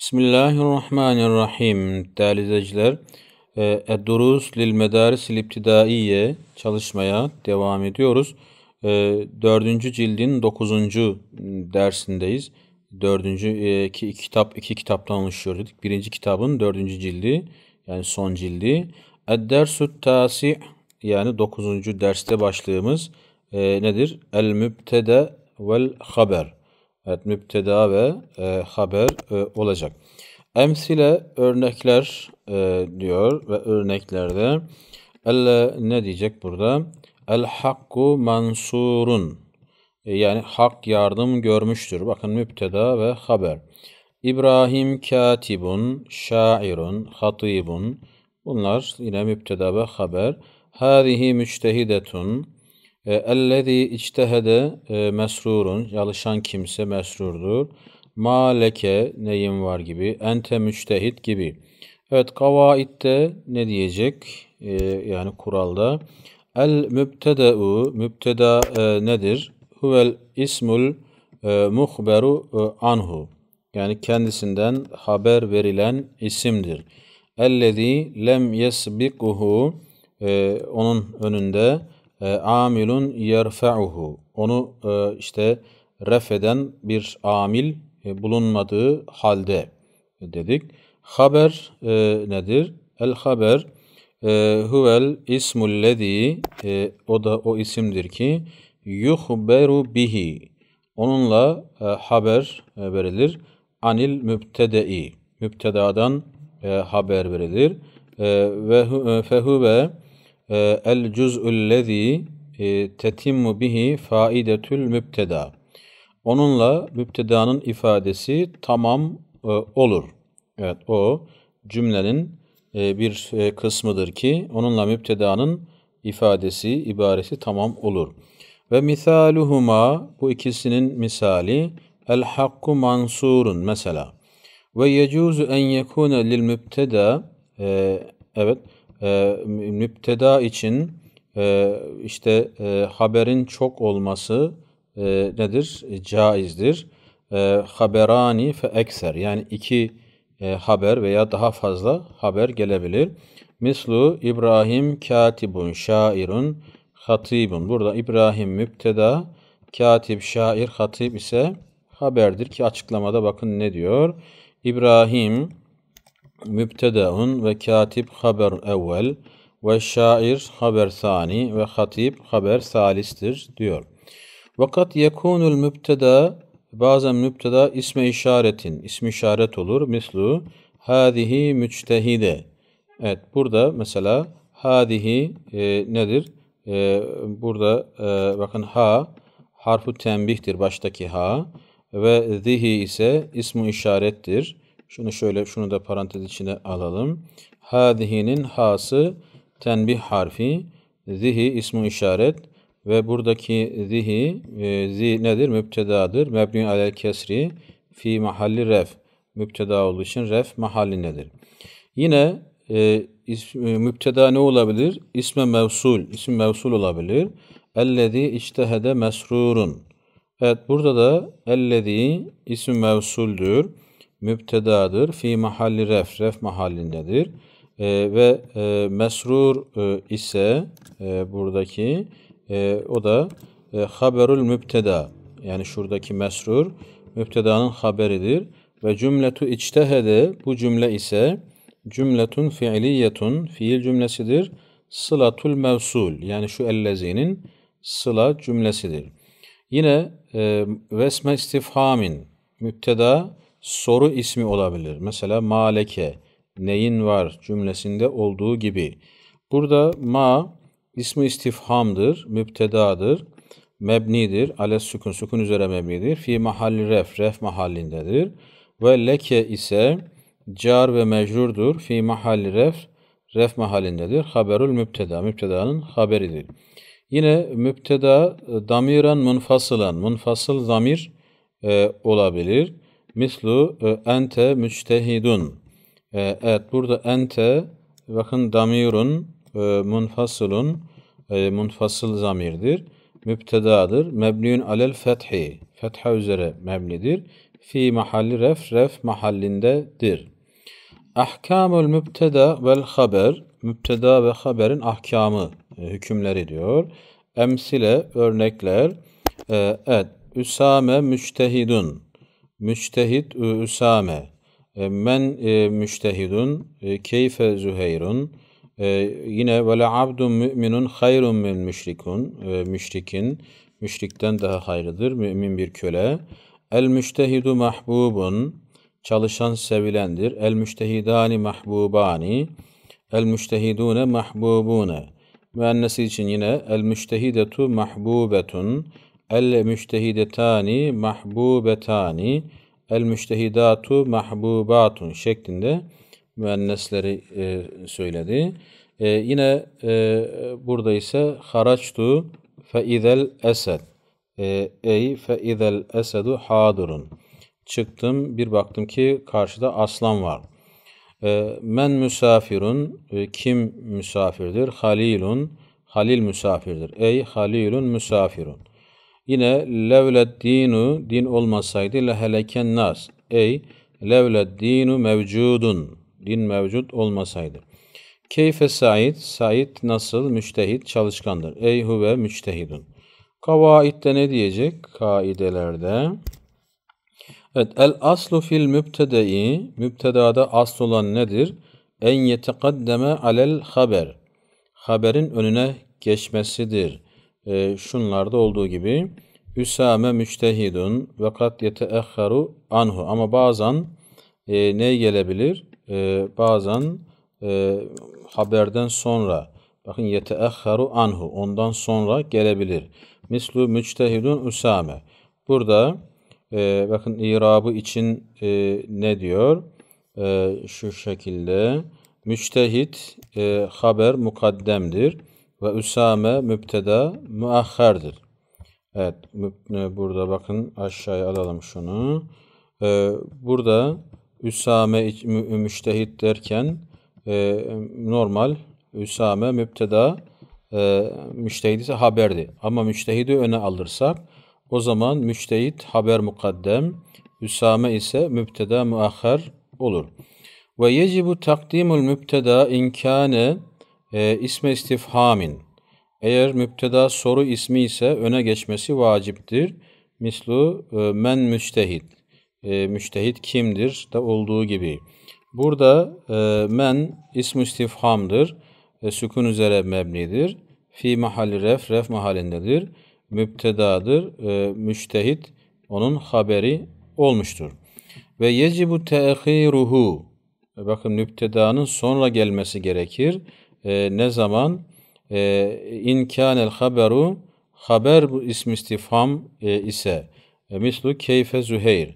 Bismillahirrahmanirrahim. Değerli izleyiciler, e, Durus Lil Medaris İbtidaiye çalışmaya devam ediyoruz. E, dördüncü cildin dokuzuncu dersindeyiz. Dördüncü e, iki, kitap iki kitaptan oluşuyor dedik. Birinci kitabın dördüncü cildi yani son cildi. Eddersü tasi yani dokuzuncu derste başlığımız nedir? El mübtede vel haber Evet, müpteda ve e, haber e, olacak. Emsile örnekler e, diyor ve örneklerde elle ne diyecek burada? El hakku mansurun. E, yani hak yardım görmüştür. Bakın müpteda ve haber. İbrahim katibun, şairun, hatibun. Bunlar yine müpteda ve haber. Hâzihi müçtehidetun e, ellezî içtehede e, mesrurun. Çalışan kimse mesrurdur. Ma leke neyin var gibi. Ente müçtehit gibi. Evet kavaitte ne diyecek? E, yani kuralda. El mübtedeu. Mübteda nedir? Huvel ismul muhberu anhu. Yani kendisinden haber verilen isimdir. Ellezî lem yesbikuhu. onun önünde e, amilun yerfe'uhu. Onu e, işte refeden bir amil e, bulunmadığı halde dedik. Haber e, nedir? El haber e, huvel ismullezi o da o isimdir ki yuhberu bihi. Onunla haber verilir. Anil mübtedei. Mübtedadan haber verilir. E, ve fehuve ee, el cüz'üllezî e, tetimmu bihi faidetül mübteda. Onunla mübtedanın ifadesi tamam e, olur. Evet o cümlenin e, bir kısmıdır ki onunla mübtedanın ifadesi, ibaresi tamam olur. Ve misaluhuma bu ikisinin misali el hakku mansurun mesela. Ve yecuzu en yekune lil mübteda evet e, müpteda için e, işte e, haberin çok olması e, nedir? E, caizdir. E, haberani fe ekser yani iki e, haber veya daha fazla haber gelebilir. Mislu İbrahim katibun şairun hatibun. Burada İbrahim müpteda, katip, şair, hatib ise haberdir ki açıklamada bakın ne diyor? İbrahim mübtedaun ve katip haber evvel ve şair haber sani ve hatip haber salistir diyor. Vakat yekunul mübteda bazen mübteda isme işaretin, ismi işaret olur. Mislu hadihi müçtehide. Evet burada mesela hadihi e, nedir? E, burada e, bakın ha harfu tembihtir baştaki ha ve zihi ise ismi işarettir. Şunu şöyle, şunu da parantez içine alalım. Hadihinin hası tenbih harfi, zihi ismi işaret ve buradaki zihi, e, zi nedir? Müptedadır. Mebni alel kesri fi mahalli ref. Müpteda olduğu için ref mahalli nedir? Yine e, ism, e, ne olabilir? İsme mevsul, isim mevsul olabilir. Ellezi içtehede mesrurun. Evet burada da ellezi isim mevsuldür mübtedadır. Fi mahalli ref, ref mahallindedir. E, ve e, mesrur e, ise e, buradaki e, o da e, haberül mübteda. Yani şuradaki mesrur mübtedanın haberidir. Ve cümletu içtehede bu cümle ise cümletun fiiliyetun fiil cümlesidir. Sılatul mevsul yani şu ellezinin sıla cümlesidir. Yine e, vesme istifhamin mübteda soru ismi olabilir. Mesela maleke, neyin var cümlesinde olduğu gibi. Burada ma ismi istifhamdır, mübtedadır, mebnidir, ales sükun, sükun üzere mebnidir. Fi mahalli ref, ref mahallindedir. Ve leke ise car ve mecrurdur. Fi mahalli ref, ref mahallindedir. Haberül mübteda, mübtedanın haberidir. Yine mübteda damiran münfasılan, münfasıl zamir e, olabilir. Mislu e, ente müçtehidun. E, evet burada ente bakın damirun munfasılun e, munfasıl zamirdir. Mübtedadır. Mebniun alel fethi. Fetha üzere mebnidir. Fi mahalli ref ref mahallindedir. Ahkamul mübteda vel haber. Mübteda ve haberin ahkamı, hükümleri diyor. Emsile, örnekler. Evet. Üsame müçtehidun. Müçtehid Üsame e, Men e, müçtehidun e, keyfe Züheyrun e, yine ve le abdun müminun hayrun min müşrikun e, müşrikin müşrikten daha hayırlıdır mümin bir köle el müştehidu mahbubun çalışan sevilendir el müştehidani mahbubani el müştehidune mahbubune müennesi için yine el müştehidetu mahbubetun El müştehidetani mahbubetani el müştehidatu mahbubatun şeklinde müennesleri e, söyledi. E, yine e, burada ise haraçtu fe izel esed e, ey fe esedu hadurun. Çıktım bir baktım ki karşıda aslan var. E, men müsafirun. e, kim müsafirdir? Halilun halil misafirdir. Ey halilun müsafirun. Yine levled dinu din olmasaydı leheleken nas. Ey levled dinu mevcudun. Din mevcut olmasaydı. Keyfe Said, Said nasıl müştehit çalışkandır. Ey huve müçtehidun. Kavaid'de ne diyecek? Kaidelerde. Evet, el aslu fil mübtedei, mübtedada asl olan nedir? En yetekaddeme alel haber. Haberin önüne geçmesidir e, şunlarda olduğu gibi Üsame müçtehidun ve kat yeteahharu anhu ama bazen e, ne gelebilir? E, bazen e, haberden sonra bakın yeteahharu anhu ondan sonra gelebilir. Mislu müctehidun Üsame. Burada e, bakın irabı için e, ne diyor? E, şu şekilde müctehid e, haber mukaddemdir ve Üsame müpteda müahherdir. Evet e, burada bakın aşağıya alalım şunu. Ee, burada Üsame e, müştehit derken e, normal Üsame müpteda e, müştehid ise haberdi. Ama müştehidi öne alırsak o zaman müştehit haber mukaddem, Üsame ise müpteda muahher olur. Ve yecibu takdimul müpteda inkâne e, isme istifhamin. Eğer müpteda soru ismi ise öne geçmesi vaciptir. Mislu e, men müçtehid. E, müçtehit kimdir de olduğu gibi. Burada e, men ismi istifhamdır. E, sükun üzere mebnidir. Fi mahalli ref, ref mahallindedir. Müptedadır. E, müçtehit onun haberi olmuştur. Ve yecibu te'hiruhu. E, bakın müptedanın sonra gelmesi gerekir e, ne zaman e, in kânel haberu haber bu ismi istifam e, ise e, mislu keyfe züheyr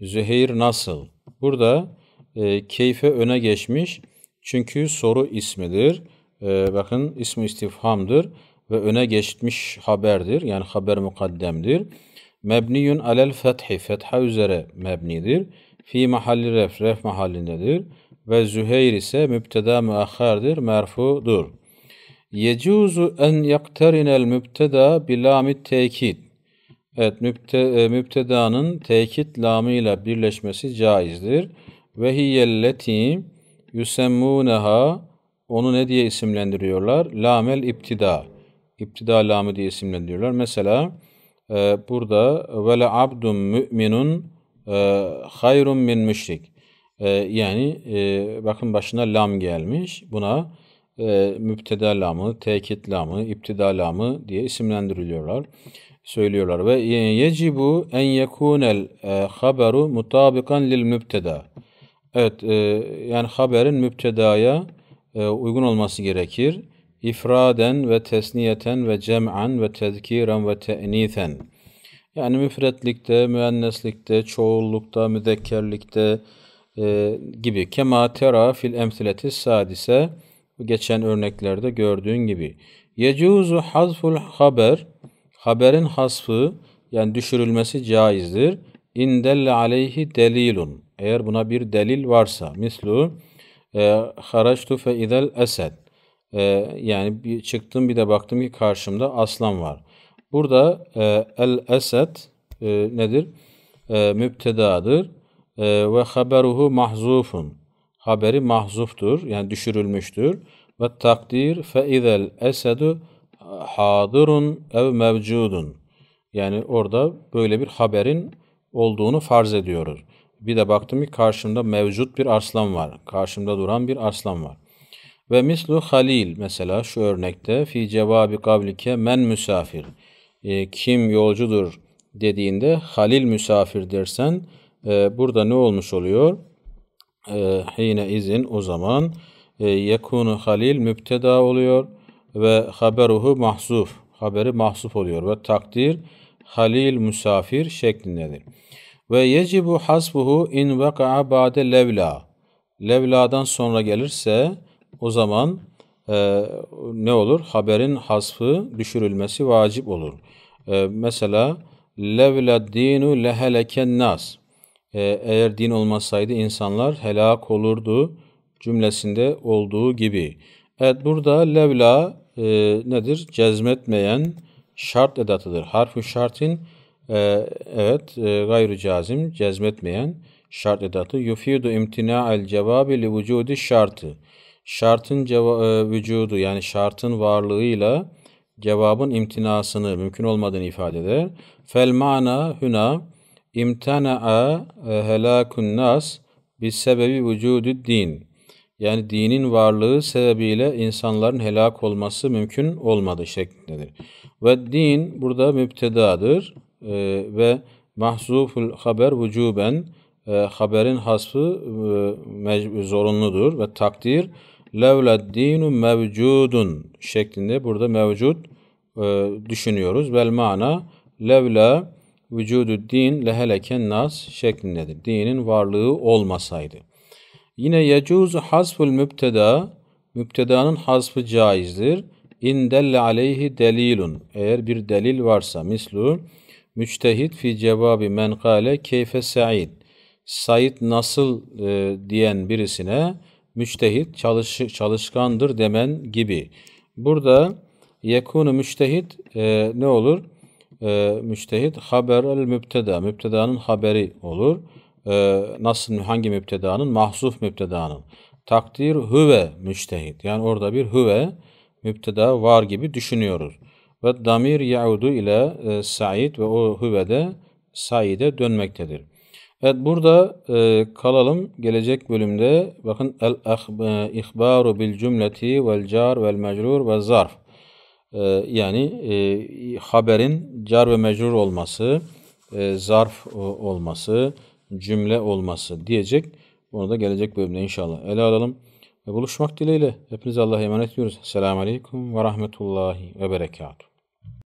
züheyr nasıl burada e, keyfe öne geçmiş çünkü soru ismidir e, bakın ismi istifhamdır ve öne geçmiş haberdir yani haber mukaddemdir mebniyun alel fethi fetha üzere mebnidir fi mahalli ref ref mahallindedir ve Züheyr ise mübteda müahhardır, merfudur. Yecuzu en yaktarinel mübteda bilamit tekit. Evet, mübte, e, mübtedanın tekit lamıyla birleşmesi caizdir. Ve hiyelleti yusemmuneha onu ne diye isimlendiriyorlar? Lamel iptida. İptida lamı diye isimlendiriyorlar. Mesela e, burada vele abdum müminun e, hayrun min müşrik. Ee, yani e, bakın başına lam gelmiş. Buna e, müpteda lamı, tekit lamı, iptida lamı diye isimlendiriliyorlar. Söylüyorlar ve yecibu en yekunel e, haberu mutabikan lil müpteda. Evet e, yani haberin müptedaya e, uygun olması gerekir. İfraden ve tesniyeten ve cem'an ve tezkiren ve te'nithen. Yani müfretlikte, müenneslikte, çoğullukta, müdekkerlikte, e, gibi. Kema tera fil emsileti sadise geçen örneklerde gördüğün gibi. Yecuzu hazful haber haberin hasfı yani düşürülmesi caizdir. İndelle aleyhi delilun eğer buna bir delil varsa mislu e, haraçtu fe idel esed e, yani bir çıktım bir de baktım ki karşımda aslan var. Burada e, el esed e, nedir? Mübtedadır. Ee, ve haberuhu mahzufun. Haberi mahzuftur yani düşürülmüştür. Ve takdir fe izel esedu hadirun ev mevcudun. Yani orada böyle bir haberin olduğunu farz ediyoruz. Bir de baktım ki karşımda mevcut bir aslan var. Karşımda duran bir aslan var. Ve mislu halil mesela şu örnekte fi cevabı kavlike men müsafir, E, kim yolcudur dediğinde halil müsafir dersen e, burada ne olmuş oluyor? E, hine izin o zaman e, yekunu halil mübteda oluyor ve haberuhu mahsuf, Haberi mahsuf oluyor ve takdir halil musafir şeklindedir. Ve yecibu hasbuhu in veka'a ba'de levla. Levladan sonra gelirse o zaman e, ne olur? Haberin hasfı düşürülmesi vacip olur. E, mesela levla dinu leheleken nas. Ee, eğer din olmasaydı insanlar helak olurdu cümlesinde olduğu gibi. Evet burada levla e, nedir? Cezmetmeyen şart edatıdır. Harf-ü şartin e, evet e, gayr cazim cezmetmeyen şart edatı. Yufidu imtina el cevabi li vücudi şartı. Şartın ceva- e, vücudu yani şartın varlığıyla cevabın imtinasını mümkün olmadığını ifade eder. Fel mana hüna imtana'a e, helakun nas bir sebebi vücudu din. Yani dinin varlığı sebebiyle insanların helak olması mümkün olmadı şeklindedir. Ve din burada müptedadır e, ve mahzuful haber vücuben e, haberin hasfı e, zorunludur ve takdir levle dinu mevcudun şeklinde burada mevcut e, düşünüyoruz. Vel mana levla vücudu din leheleken nas şeklindedir. Dinin varlığı olmasaydı. Yine yecuzu hasful mübteda mübtedanın hasfı caizdir. İn delle aleyhi delilun eğer bir delil varsa mislu müçtehit fi cevabi men kale keyfe said Said nasıl e, diyen birisine müçtehit çalış, çalışkandır demen gibi. Burada yekunu müçtehit e, ne olur? e, haber el mübteda. Mübtedanın haberi olur. E, nasıl hangi mübtedanın? Mahzuf mübtedanın. Takdir hüve müçtehid. Yani orada bir hüve mübteda var gibi düşünüyoruz. Ve damir yaudu ile e, Said ve o hüvede Said'e dönmektedir. Evet burada e, kalalım. Gelecek bölümde bakın el e, ihbaru bil cümleti vel car vel mecrur ve zarf. Ee, yani e, haberin car ve mecrur olması, e, zarf e, olması, cümle olması diyecek. Onu da gelecek bölümde inşallah ele alalım. Ve buluşmak dileğiyle hepinize Allah'a emanet ediyoruz. Selamun Aleyküm ve Rahmetullahi ve Berekatuhu.